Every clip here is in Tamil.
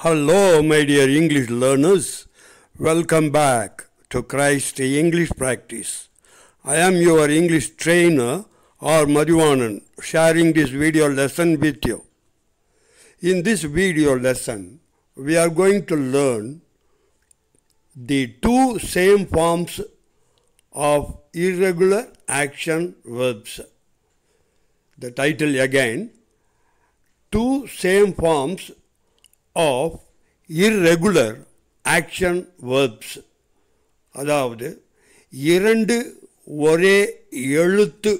Hello, my dear English learners. Welcome back to Christ English Practice. I am your English trainer or Madhuvanan sharing this video lesson with you. In this video lesson, we are going to learn the two same forms of irregular action verbs. The title again, two same forms of irregular action verbs அதாவது இரண்டு ஒரே எழுத்து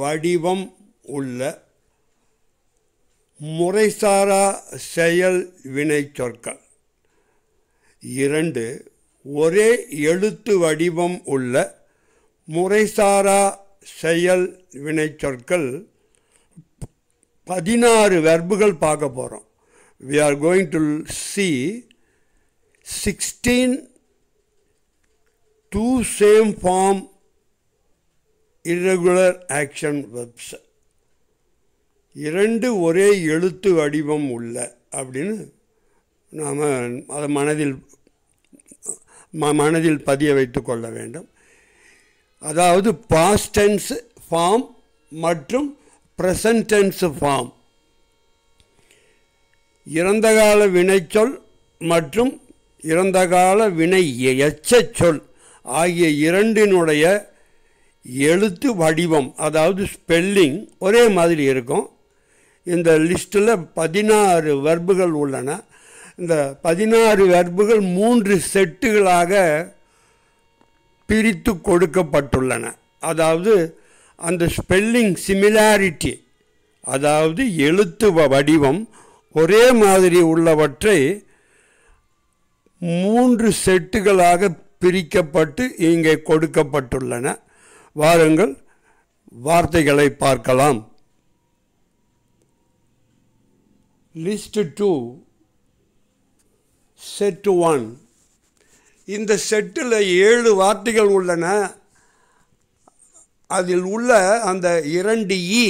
வடிவம் உள்ள முறைசாரா செயல் வினை சொற்கள் இரண்டு ஒரே எழுத்து வடிவம் உள்ள முறைசாரா செயல் வினைச்சொற்கள் பதினாறு வெர்புகள் பார்க்க போகிறோம் we are going to see 16 two same form irregular action verbs இரண்டு ஒரே எழுத்து வடிவம் உள்ள அப்படின்னு நாம் அதை மனதில் ம மனதில் பதிய வைத்து கொள்ள வேண்டும் அதாவது பாஸ்டென்ஸ் ஃபார்ம் மற்றும் ப்ரெசன்டென்ஸ் ஃபார்ம் இறந்தகால வினைச்சொல் மற்றும் இறந்தகால வினை எச்சொல் ஆகிய இரண்டினுடைய எழுத்து வடிவம் அதாவது ஸ்பெல்லிங் ஒரே மாதிரி இருக்கும் இந்த லிஸ்ட்டில் பதினாறு வர்புகள் உள்ளன இந்த பதினாறு வர்புகள் மூன்று செட்டுகளாக பிரித்து கொடுக்கப்பட்டுள்ளன அதாவது அந்த ஸ்பெல்லிங் சிமிலாரிட்டி அதாவது எழுத்து வடிவம் ஒரே மாதிரி உள்ளவற்றை மூன்று செட்டுகளாக பிரிக்கப்பட்டு இங்கே கொடுக்கப்பட்டுள்ளன வாருங்கள் வார்த்தைகளை பார்க்கலாம் லிஸ்ட் டூ செட்டு ஒன் இந்த செட்டில் ஏழு வார்த்தைகள் உள்ளன அதில் உள்ள அந்த இரண்டு இ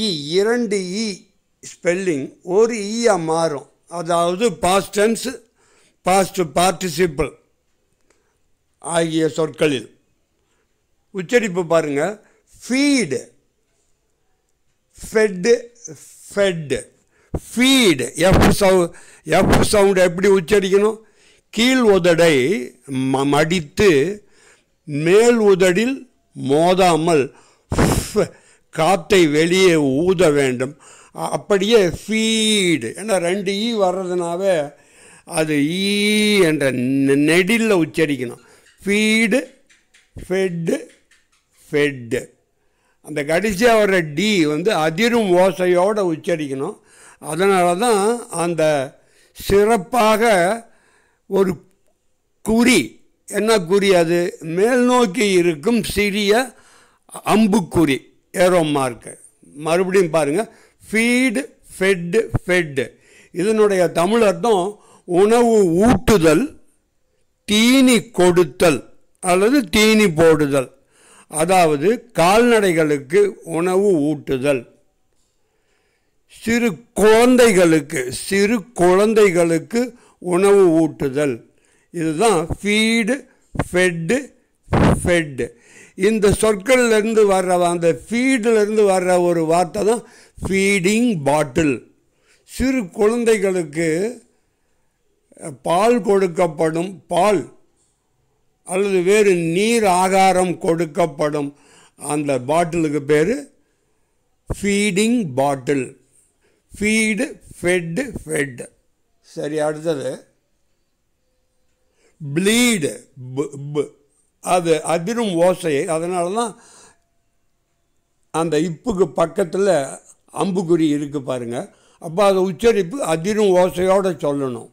e, e இரண்டு இ e ஸ்பெல்லிங் ஒரு ஈயாக e மாறும் அதாவது பாஸ்ட் டென்ஸ் பாஸ்ட் பார்ட்டிசிபிள் ஆகிய சொற்களில் உச்சரிப்பு பாருங்கள் feed fed fed feed F சவு எஃப் சவுண்டு எப்படி உச்சரிக்கணும் கீழ் உதடை ம மடித்து மேல் உதடில் மோதாமல் காற்றை வெளியே ஊத வேண்டும் அப்படியே ஃபீடு ஏன்னா ரெண்டு ஈ e வர்றதுனாவே அது ஈ e என்ற நெடில் உச்சரிக்கணும் ஃபீடு ஃபெட்டு ஃபெட்டு அந்த கடைசியாக வர்ற டி வந்து அதிரும் ஓசையோடு உச்சரிக்கணும் அதனால தான் அந்த சிறப்பாக ஒரு குறி என்ன குறி அது மேல் நோக்கி இருக்கும் சிறிய அம்புக்குறி ஏரோ மார்க்கு மறுபடியும் பாருங்கள் ஃபீடு ஃபெட்டு ஃபெட்டு இதனுடைய தமிழ் அர்த்தம் உணவு ஊட்டுதல் தீனி கொடுத்தல் அல்லது தீனி போடுதல் அதாவது கால்நடைகளுக்கு உணவு ஊட்டுதல் சிறு குழந்தைகளுக்கு சிறு குழந்தைகளுக்கு உணவு ஊட்டுதல் இதுதான் ஃபீடு ஃபெட்டு ஃபெட்டு இந்த சொற்கள்லேருந்து வர்ற அந்த ஃபீடுலேருந்து வர்ற ஒரு வார்த்தை தான் ஃபீடிங் பாட்டில் சிறு குழந்தைகளுக்கு பால் கொடுக்கப்படும் பால் அல்லது வேறு நீர் ஆகாரம் கொடுக்கப்படும் அந்த பாட்டிலுக்கு பேர் feeding bottle feed fed fed சரி அடுத்தது ப்ளீடு அது அதிரும் ஓசை அதனால தான் அந்த இப்புக்கு பக்கத்தில் அம்புக்குறி இருக்குது பாருங்கள் அப்போ அதை உச்சரிப்பு அதிரும் ஓசையோடு சொல்லணும்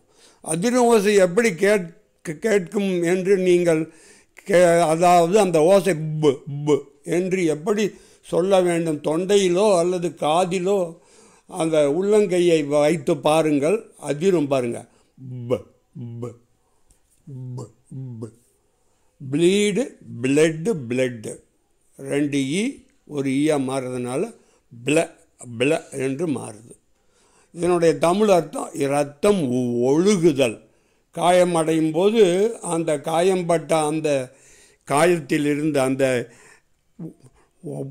அதிரும் ஓசை எப்படி கேட்க கேட்கும் என்று நீங்கள் கே அதாவது அந்த ஓசை பு பு என்று எப்படி சொல்ல வேண்டும் தொண்டையிலோ அல்லது காதிலோ அந்த உள்ளங்கையை வைத்து பாருங்கள் அதிரும் பாருங்கள் ப ப ப்ளீடு பிளட்டு பிளட்டு ரெண்டு ஈ ஒரு ஈயாக மாறுறதுனால ப்ள பிள என்று மாறுது இதனுடைய தமிழ் அர்த்தம் இரத்தம் ஒழுகுதல் காயம் அடையும் போது அந்த காயம்பட்ட அந்த காயத்தில் இருந்து அந்த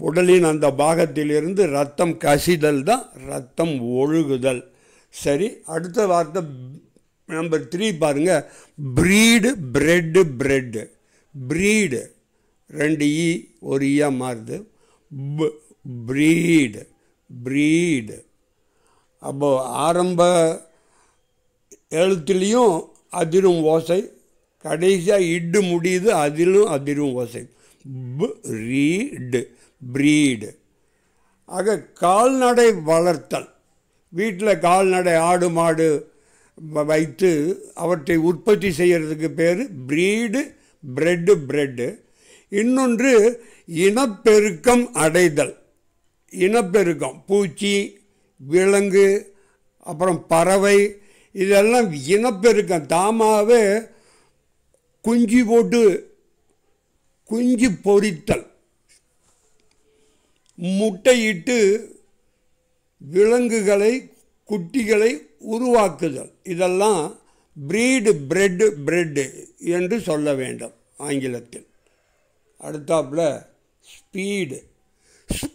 உடலின் அந்த பாகத்திலிருந்து ரத்தம் கசிதல் தான் ரத்தம் ஒழுகுதல் சரி அடுத்த வார்த்தை நம்பர் த்ரீ பாருங்கள் ப்ரீடு பிரெட்டு பிரெட்டு ப்ரீடு ரெண்டு ஈ ஒரு ஈயாக மாறுது ப்ரீடு ப்ரீடு அப்போது ஆரம்ப எழுத்துலேயும் அதிரும் ஓசை கடைசியாக இட்டு முடியுது அதிலும் அதிரும் ஓசை ப்ரீடு ப்ரீடு ஆக கால்நடை வளர்த்தல் வீட்டில் கால்நடை ஆடு மாடு வைத்து அவற்றை உற்பத்தி செய்கிறதுக்கு பேர் ப்ரீடு பிரெட்டு பிரெட்டு இன்னொன்று இனப்பெருக்கம் அடைதல் இனப்பெருக்கம் பூச்சி விலங்கு அப்புறம் பறவை இதெல்லாம் இனப்பெருக்கம் தாமாகவே குஞ்சு போட்டு குஞ்சு பொறித்தல் முட்டையிட்டு விலங்குகளை குட்டிகளை உருவாக்குதல் இதெல்லாம் ப்ரீடு பிரெட்டு பிரெட்டு என்று சொல்ல வேண்டும் ஆங்கிலத்தில் அடுத்தாப்புல ஸ்பீடு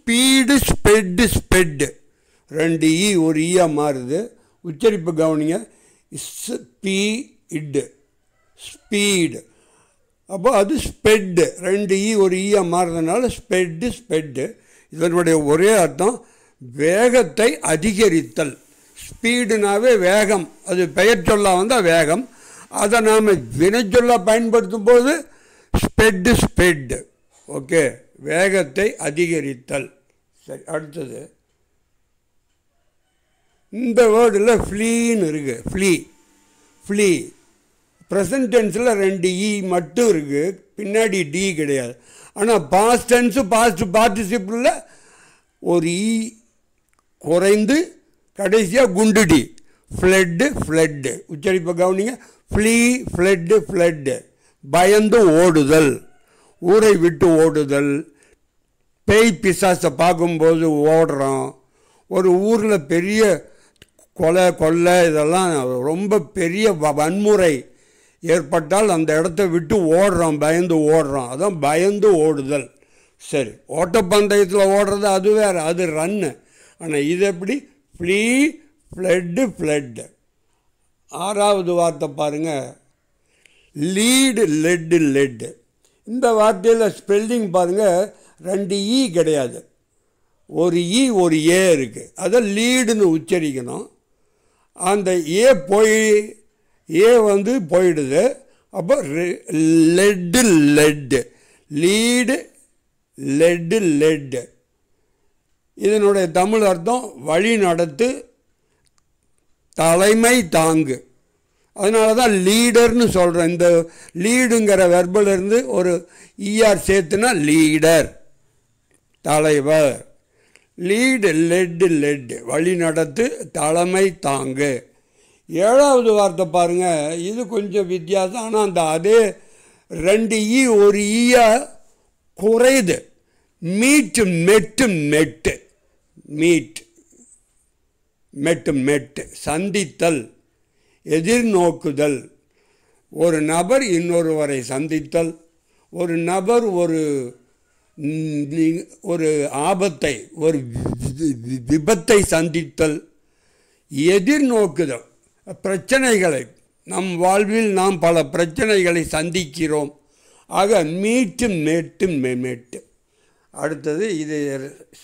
ஸ்பீடு ஸ்பெட்டு ஸ்பெட்டு ரெண்டு ஈ ஒரு ஈயாக மாறுது உச்சரிப்பு கவனிங்க ஸ்பீடு ஸ்பீடு அப்போ அது ஸ்பெட்டு ரெண்டு ஈ ஒரு ஈயாக மாறுறதுனால ஸ்பெட்டு ஸ்பெட்டு இதனுடைய ஒரே அர்த்தம் வேகத்தை அதிகரித்தல் ஸ்பீடுனாவே வேகம் அது பெயர் சொல்லாக வந்தால் வேகம் அதை நாம் வினைச்சொல்லாக பயன்படுத்தும் போது ஸ்பெட்டு ஸ்பெட்டு ஓகே வேகத்தை அதிகரித்தல் சரி அடுத்தது இந்த வேர்டில் ஃப்ளீன்னு இருக்குது ஃப்ளீ ஃப்ளீ ப்ரெசன்ட் டென்ஸில் ரெண்டு இ e மட்டும் இருக்குது பின்னாடி டி கிடையாது ஆனால் பாஸ்ட் டென்ஸு பாஸ்ட் பார்ட்டிசிபிளில் ஒரு இ e குறைந்து கடைசியாக குண்டு டி ஃப்ளட்டு ஃப்ளட்டு உச்சரிப்பை கவனிங்க ஃப்ளீ ஃப்ளட்டு ஃப்ளட்டு பயந்து ஓடுதல் ஊரை விட்டு ஓடுதல் பேய் பிசாசை பார்க்கும்போது ஓடுறோம் ஒரு ஊரில் பெரிய கொலை கொள்ளை இதெல்லாம் ரொம்ப பெரிய வன்முறை ஏற்பட்டால் அந்த இடத்த விட்டு ஓடுறோம் பயந்து ஓடுறோம் அதான் பயந்து ஓடுதல் சரி ஓட்டப்பந்தயத்தில் ஓடுறது அது வேறு அது ரன்னு ஆனால் இது எப்படி ஃப்ளீ ஃப்ளட்டு ஃப்ளட்டு ஆறாவது வார்த்தை பாருங்கள் லீடு லெட்டு லெட்டு இந்த வார்த்தையில் ஸ்பெல்லிங் பாருங்கள் ரெண்டு ஈ e கிடையாது ஒரு ஈ e, ஒரு ஏ இருக்குது அதை லீடுன்னு உச்சரிக்கணும் அந்த ஏ போய் ஏ வந்து போயிடுது அப்போ led led lead led led இதனுடைய தமிழ் அர்த்தம் வழி நடத்து தலைமை தாங்கு அதனால தான் லீடர்னு சொல்கிறேன் இந்த லீடுங்கிற வெர்பிலிருந்து ஒரு இஆர் er சேர்த்துனா லீடர் தலைவர் லீடு லெட்டு லெட்டு வழி நடத்து தலைமை தாங்கு ஏழாவது வார்த்தை பாருங்கள் இது கொஞ்சம் வித்தியாசம் ஆனால் அந்த அதே ரெண்டு இ e, ஒரு ஈயா குறையுது மீட்டு மெட்டு மெட்டு மீட் மெட்டு மெட்டு சந்தித்தல் எதிர்நோக்குதல் ஒரு நபர் இன்னொருவரை சந்தித்தல் ஒரு நபர் ஒரு ஒரு ஆபத்தை ஒரு விபத்தை சந்தித்தல் எதிர்நோக்குதல் பிரச்சனைகளை நம் வாழ்வில் நாம் பல பிரச்சனைகளை சந்திக்கிறோம் ஆக மீட்டும் மேட்டும் மேட்டு அடுத்தது இது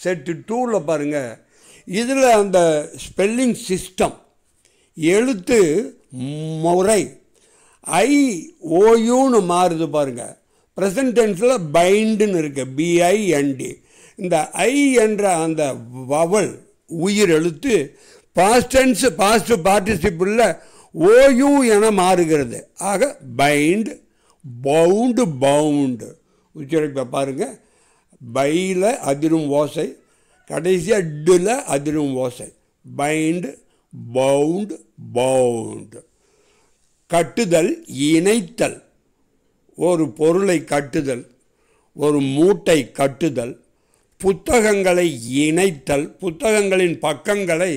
செட்டு டூவில் பாருங்கள் இதில் அந்த ஸ்பெல்லிங் சிஸ்டம் எழுத்து முறை ஐ ஓயூன்னு மாறுது பாருங்கள் ப்ரெசன்ட் டென்ஸில் பைண்டுன்னு இருக்குது பிஐஎன்டி இந்த ஐ என்ற அந்த வவல் உயிர் எழுத்து பாஸ்ட் டென்ஸ் பாஸ்ட் பார்ட்டிசிபிளில் ஓயூ என மாறுகிறது ஆக பைண்ட் பவுண்டு பவுண்டு உச்சரிப்பை பாருங்கள் பையில் அதிரும் ஓசை கடைசியாக டில் அதிரும் ஓசை பைண்டு பவுண்ட் பவுண்ட் கட்டுதல் இணைத்தல் ஒரு பொருளை கட்டுதல் ஒரு மூட்டை கட்டுதல் புத்தகங்களை இணைத்தல் புத்தகங்களின் பக்கங்களை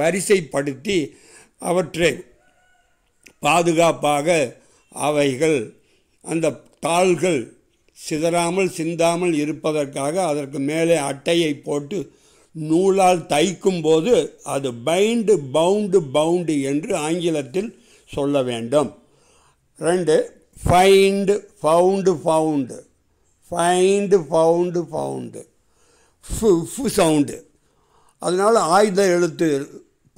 வரிசைப்படுத்தி அவற்றை பாதுகாப்பாக அவைகள் அந்த தாள்கள் சிதறாமல் சிந்தாமல் இருப்பதற்காக அதற்கு மேலே அட்டையை போட்டு நூலால் தைக்கும் போது அது பைண்டு பவுண்டு பவுண்டு என்று ஆங்கிலத்தில் சொல்ல வேண்டும் ரெண்டு find found found find found found ஃபு ஃபு சவுண்டு அதனால் ஆயுத எழுத்து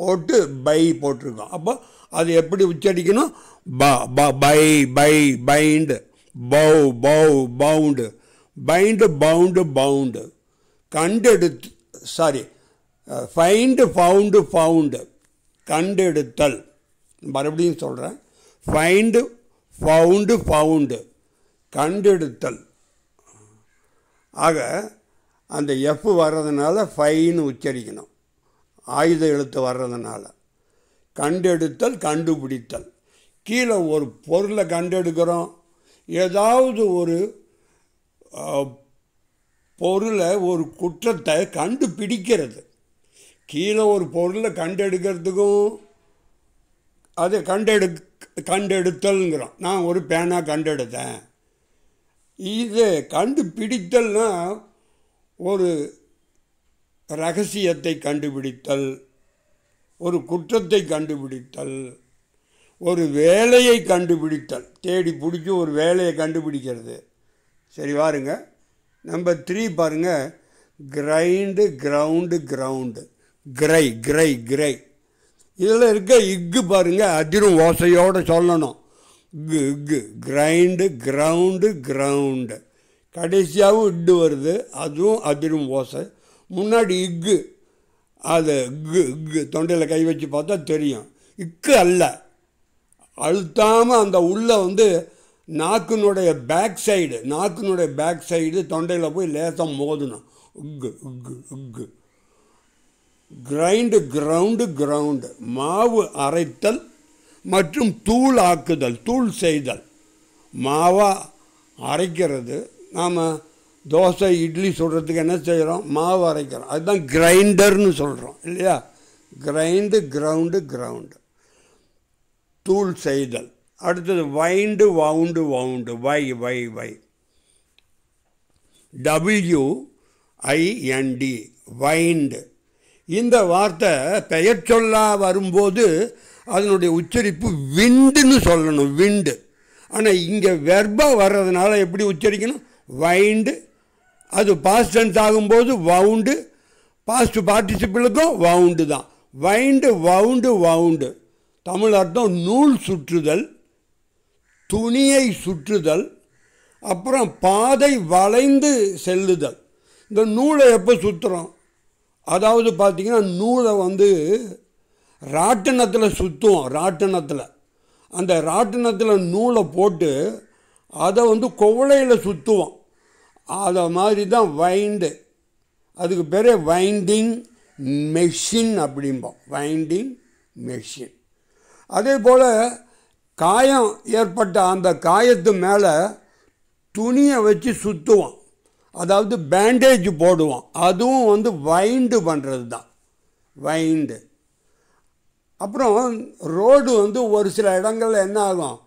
போட்டு பை போட்டிருக்கோம் அப்போ அது எப்படி உச்சரிக்கணும் ப பை பை பைண்டு பவு பவு பவுண்டு பைண்டு பவுண்டு பவுண்டு கண்டெடுத்து சாரி ஃபைண்டு ஃபவுண்டு ஃபவுண்டு கண்டெடுத்தல் மறுபடியும் சொல்கிறேன் ஃபைண்டு ஃபவுண்டு ஃபவுண்டு கண்டெடுத்தல் ஆக அந்த எஃப் வர்றதுனால ஃபைன்னு உச்சரிக்கணும் ஆயுத எழுத்து வர்றதுனால கண்டெடுத்தல் கண்டுபிடித்தல் கீழே ஒரு பொருளை கண்டெடுக்கிறோம் ஏதாவது ஒரு பொருளை ஒரு குற்றத்தை கண்டுபிடிக்கிறது கீழே ஒரு பொருளை கண்டெடுக்கிறதுக்கும் அதை கண்டெடு கண்டெடுத்தல்ங்கிறோம் நான் ஒரு பேனா கண்டெடுத்தேன் இது கண்டுபிடித்தல்னா ஒரு ரகசியத்தை கண்டுபிடித்தல் ஒரு குற்றத்தை கண்டுபிடித்தல் ஒரு வேலையை கண்டுபிடித்தல் தேடி பிடிச்சி ஒரு வேலையை கண்டுபிடிக்கிறது சரி வாருங்கள் நம்பர் த்ரீ பாருங்கள் கிரைண்டு கிரவுண்டு கிரவுண்டு கிரை கிரை கிரை இதில் இருக்க இக்கு பாருங்கள் அதிரும் ஓசையோடு சொல்லணும் இக்கு இக்கு கிரைண்டு கிரவுண்டு கிரவுண்டு கடைசியாகவும் இட்டு வருது அதுவும் அதிரும் ஓசை முன்னாடி இக்கு அது இக்கு இக்கு தொண்டையில் கை வச்சு பார்த்தா தெரியும் இக்கு அல்ல அழுத்தாமல் அந்த உள்ளே வந்து நாக்கினுடைய பேக் சைடு நாக்கினுடைய பேக் சைடு தொண்டையில் போய் லேசாக மோதணும் உக்கு உக்கு உக்கு கிரைண்டு கிரவுண்டு கிரவுண்டு மாவு அரைத்தல் மற்றும் தூள் ஆக்குதல் தூள் செய்தல் மாவாக அரைக்கிறது நாம் தோசை இட்லி சுடுறதுக்கு என்ன செய்கிறோம் மாவு அரைக்கிறோம் அதுதான் கிரைண்டர்னு சொல்கிறோம் இல்லையா கிரைண்டு கிரவுண்டு கிரவுண்டு தூள் செய்தல் அடுத்தது வைண்டு வவுண்டு வவுண்டு வை வை வை டபிள்யூ ஐஎன்டி வைண்டு இந்த வார்த்தை பெயர் சொல்லா வரும்போது அதனுடைய உச்சரிப்பு விண்டுன்னு சொல்லணும் விண்டு ஆனால் இங்கே வெர்பாக வர்றதுனால எப்படி உச்சரிக்கணும் வைண்டு அது பாஸ்ட் டென்ஸ் ஆகும்போது வவுண்டு பாஸ்ட் பார்ட்டிசிபிளுக்கும் வவுண்டு தான் வைண்டு வவுண்டு வவுண்டு தமிழ் அர்த்தம் நூல் சுற்றுதல் துணியை சுற்றுதல் அப்புறம் பாதை வளைந்து செல்லுதல் இந்த நூலை எப்போ சுற்றுறோம் அதாவது பார்த்திங்கன்னா நூலை வந்து ராட்டினத்தில் சுற்றுவோம் ராட்டினத்தில் அந்த ராட்டினத்தில் நூலை போட்டு அதை வந்து கொவளையில் சுற்றுவோம் அதை மாதிரி தான் வைண்டு அதுக்கு பேர் வைண்டிங் மெஷின் அப்படிம்போம் வைண்டிங் மெஷின் அதே போல் காயம் ஏற்பட்ட அந்த காயத்து மேலே துணியை வச்சு சுற்றுவான் அதாவது பேண்டேஜ் போடுவான் அதுவும் வந்து வைண்டு பண்ணுறது தான் வைண்டு அப்புறம் ரோடு வந்து ஒரு சில இடங்களில் என்ன ஆகும்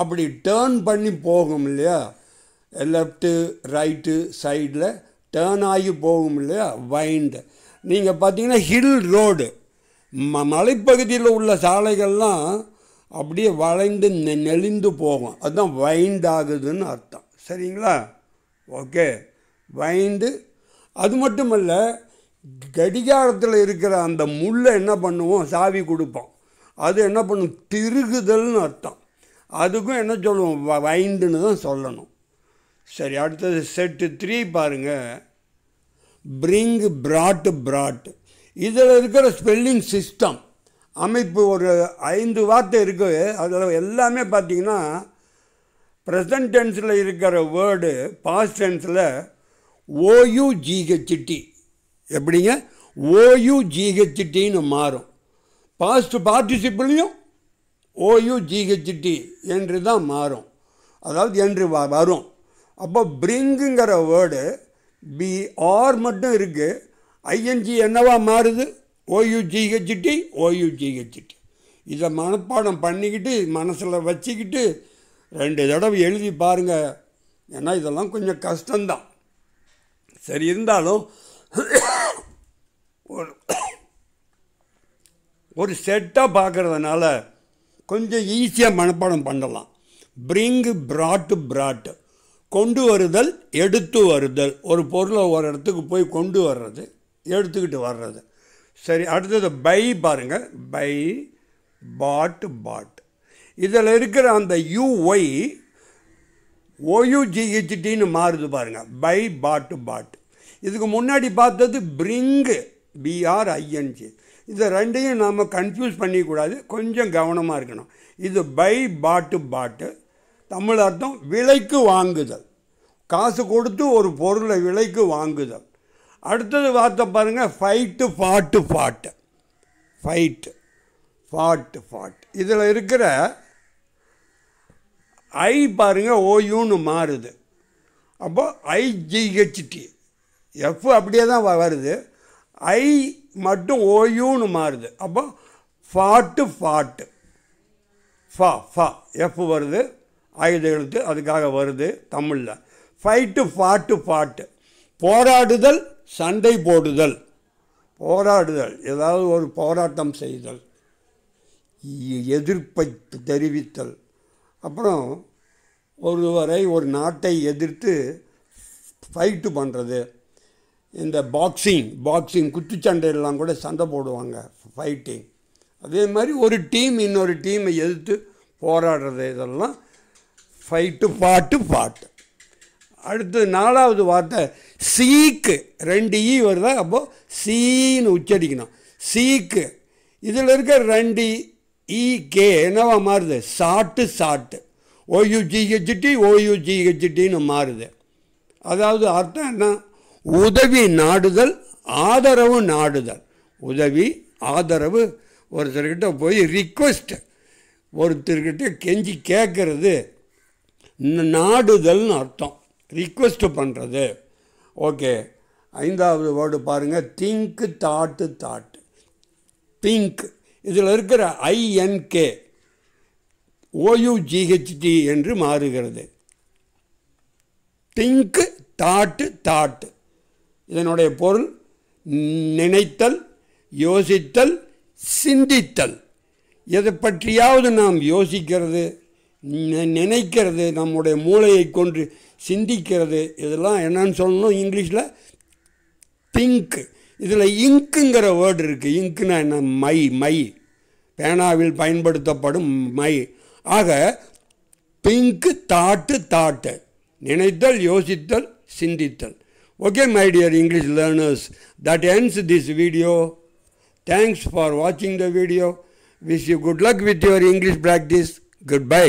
அப்படி டேர்ன் பண்ணி போகும் இல்லையா லெஃப்ட்டு ரைட்டு சைடில் டேர்ன் ஆகி போகும் இல்லையா வைண்டு நீங்கள் பார்த்தீங்கன்னா ஹில் ரோடு ம மலைப்பகுதியில் உள்ள சாலைகள்லாம் அப்படியே வளைந்து நெ நெளிந்து போகும் அதுதான் வைண்ட் ஆகுதுன்னு அர்த்தம் சரிங்களா ஓகே வைண்டு அது மட்டும் இல்லை கடிகாரத்தில் இருக்கிற அந்த முள்ளை என்ன பண்ணுவோம் சாவி கொடுப்போம் அது என்ன பண்ணும் திருகுதல்னு அர்த்தம் அதுக்கும் என்ன சொல்லுவோம் வைண்டுன்னு தான் சொல்லணும் சரி அடுத்தது செட்டு த்ரீ பாருங்கள் பிரிங் பிராட்டு பிராட்டு இதில் இருக்கிற ஸ்பெல்லிங் சிஸ்டம் அமைப்பு ஒரு ஐந்து வார்த்தை இருக்குது அதில் எல்லாமே பார்த்தீங்கன்னா ப்ரெசன்ட் டென்ஸில் இருக்கிற வேர்டு பாஸ்ட் டென்ஸில் ஓயுஜிஹெச்டி எப்படிங்க ஓயுஜிஹெச்டின்னு மாறும் பாஸ்ட் பார்ட்டிசிபிள்லையும் ஓயுஜிஹெச்டி என்று தான் மாறும் அதாவது என்று வரும் அப்போ பிரிங்குங்கிற வேர்டு பி ஆர் மட்டும் இருக்குது ஐஎன்ஜி என்னவா மாறுது ஓயுஜிஹெச்டி ஓயுஜிஹெச்டி இதை மனப்பாடம் பண்ணிக்கிட்டு மனசில் வச்சுக்கிட்டு ரெண்டு தடவை எழுதி பாருங்கள் ஏன்னா இதெல்லாம் கொஞ்சம் கஷ்டம்தான் சரி இருந்தாலும் ஒரு ஒரு செட்டாக பார்க்குறதுனால கொஞ்சம் ஈஸியாக மனப்பாடம் பண்ணலாம் பிரிங் பிராட்டு பிராட்டு கொண்டு வருதல் எடுத்து வருதல் ஒரு பொருளை ஒரு இடத்துக்கு போய் கொண்டு வர்றது எடுத்துக்கிட்டு வர்றது சரி அடுத்தது பை பாருங்கள் பை பாட் பாட் இதில் இருக்கிற அந்த யூஒய் ஓயுஜிஹெச்டின்னு மாறுது பாருங்கள் பை பாட் பாட் இதுக்கு முன்னாடி பார்த்தது பிரிங்கு ஐஎன்ஜி இது ரெண்டையும் நாம் கன்ஃபியூஸ் பண்ணிக்கூடாது கொஞ்சம் கவனமாக இருக்கணும் இது பை பாட்டு பாட்டு தமிழ் அர்த்தம் விலைக்கு வாங்குதல் காசு கொடுத்து ஒரு பொருளை விலைக்கு வாங்குதல் அடுத்தது வார்த்தை பாருங்கள் fight fought fought fight fought fought இதில் இருக்கிற ஐ பாருங்கள் ஓயூன்னு மாறுது அப்போ ஐஜிஹெச்டி எஃப் அப்படியே தான் வருது ஐ மட்டும் ஓயூன்னு மாறுது அப்போ ஃபாட்டு ஃபாட்டு ஃபா ஃபா எஃப் வருது ஆயுத எழுத்து அதுக்காக வருது தமிழில் ஃபைட்டு ஃபாட்டு ஃபாட்டு போராடுதல் சண்டை போடுதல் போராடுதல் ஏதாவது ஒரு போராட்டம் செய்தல் எதிர்ப்பை தெரிவித்தல் அப்புறம் ஒருவரை ஒரு நாட்டை எதிர்த்து ஃபைட்டு பண்ணுறது இந்த பாக்ஸிங் பாக்ஸிங் குத்துச்சண்டையெல்லாம் கூட சண்டை போடுவாங்க ஃபைட்டிங் அதே மாதிரி ஒரு டீம் இன்னொரு டீமை எதிர்த்து போராடுறது இதெல்லாம் ஃபைட்டு பாட்டு பாட்டு அடுத்தது நாலாவது வார்த்தை சீக்கு ரெண்டு ஈ வருதா அப்போது சீன்னு உச்சரிக்கணும் சீக்கு இதில் இருக்க ரெண்டு இ கே என்னவா மாறுது சாட்டு சாட்டு ஓயுஜிஹெச்டி ஓயுஜிஹெச்டின்னு மாறுது அதாவது அர்த்தம் என்ன உதவி நாடுதல் ஆதரவு நாடுதல் உதவி ஆதரவு ஒருத்தர்கிட்ட போய் ரிக்வெஸ்ட் ஒருத்தர்கிட்ட கெஞ்சி கேட்குறது நாடுதல்னு அர்த்தம் ரிக்வெஸ்ட்டு பண்ணுறது ஓகே ஐந்தாவது வேர்டு பாருங்கள் திங்க் தாட்டு தாட்டு திங்க் இதில் இருக்கிற ஐஎன்கே ஓயுஜிஹெச்டி என்று மாறுகிறது திங்க் தாட்டு தாட்டு இதனுடைய பொருள் நினைத்தல் யோசித்தல் சிந்தித்தல் எதை பற்றியாவது நாம் யோசிக்கிறது நினைக்கிறது நம்முடைய மூளையை கொண்டு சிந்திக்கிறது இதெல்லாம் என்னன்னு சொல்லணும் இங்கிலீஷில் திங்க் இதில் இங்க்குங்கிற வேர்டு இருக்குது இங்க்குன்னா என்ன மை மை பேனாவில் பயன்படுத்தப்படும் மை ஆக திங்க்கு தாட்டு தாட்டு நினைத்தல் யோசித்தல் சிந்தித்தல் okay my dear English learners that ends this video thanks for வாட்சிங் the video wish you good luck with your English practice good by